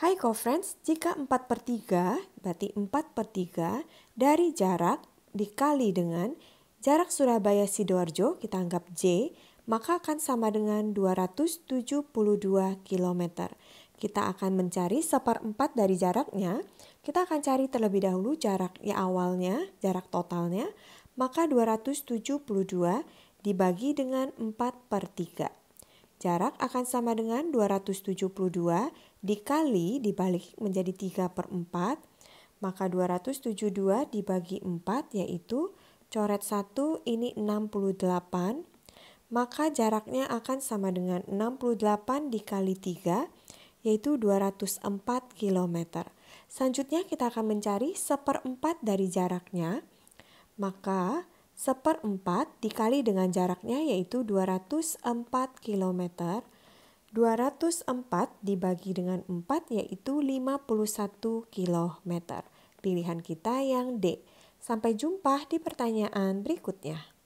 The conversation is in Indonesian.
Hai co-friends, jika 4 per 3, berarti 4 per 3 dari jarak dikali dengan jarak Surabaya Sidoarjo, kita anggap J, maka akan sama dengan 272 km. Kita akan mencari seperempat dari jaraknya, kita akan cari terlebih dahulu jarak ya awalnya, jarak totalnya, maka 272 dibagi dengan 4 per 3. Jarak akan sama dengan 272 dikali dibalik menjadi 3 per 4. Maka 272 dibagi 4 yaitu coret 1 ini 68. Maka jaraknya akan sama dengan 68 dikali 3 yaitu 204 km. Selanjutnya kita akan mencari seperempat dari jaraknya. Maka seperempat dikali dengan jaraknya yaitu 204 km. 204 dibagi dengan 4 yaitu 51 km. Pilihan kita yang D. Sampai jumpa di pertanyaan berikutnya.